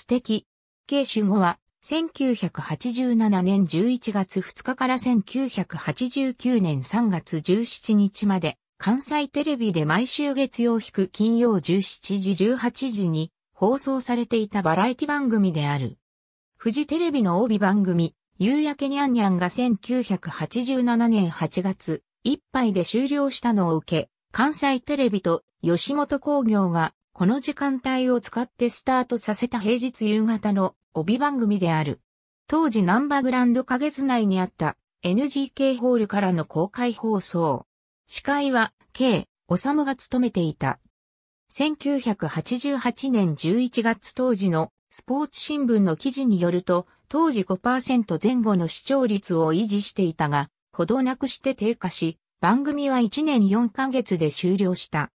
素敵。慶州語は、1987年11月2日から1989年3月17日まで、関西テレビで毎週月曜引く金曜17時18時に放送されていたバラエティ番組である。フジテレビの帯番組、夕焼けにゃんにゃんが1987年8月、いっぱいで終了したのを受け、関西テレビと吉本興業がこの時間帯を使ってスタートさせた平日夕方の帯番組である。当時ナンバーグランド花月内にあった NGK ホールからの公開放送。司会は K、おさむが務めていた。1988年11月当時のスポーツ新聞の記事によると、当時5%前後の視聴率を維持していたが、ほどなくして低下し、番組は1年4ヶ月で終了した。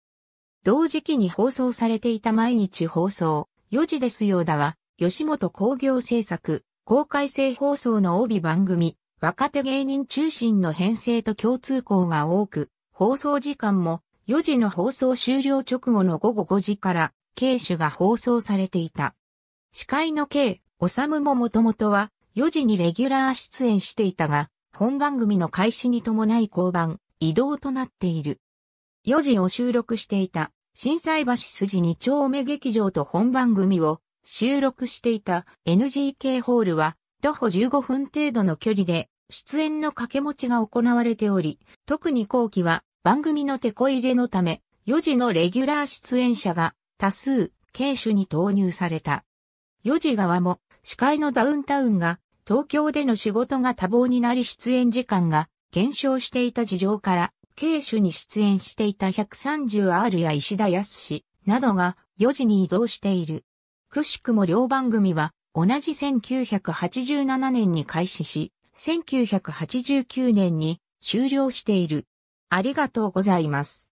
同時期に放送されていた毎日放送、4時ですようだは、吉本工業制作、公開性放送の帯番組、若手芸人中心の編成と共通項が多く、放送時間も4時の放送終了直後の午後5時から、慶種が放送されていた。司会の K、おさむももともとは、4時にレギュラー出演していたが、本番組の開始に伴い降板、移動となっている。4時を収録していた震災橋筋2丁目劇場と本番組を収録していた NGK ホールは徒歩15分程度の距離で出演の掛け持ちが行われており、特に後期は番組の手こ入れのため4時のレギュラー出演者が多数、軽種に投入された。4時側も司会のダウンタウンが東京での仕事が多忙になり出演時間が減少していた事情から慶主に出演していた 130R や石田康などが4時に移動している。くしくも両番組は同じ1987年に開始し、1989年に終了している。ありがとうございます。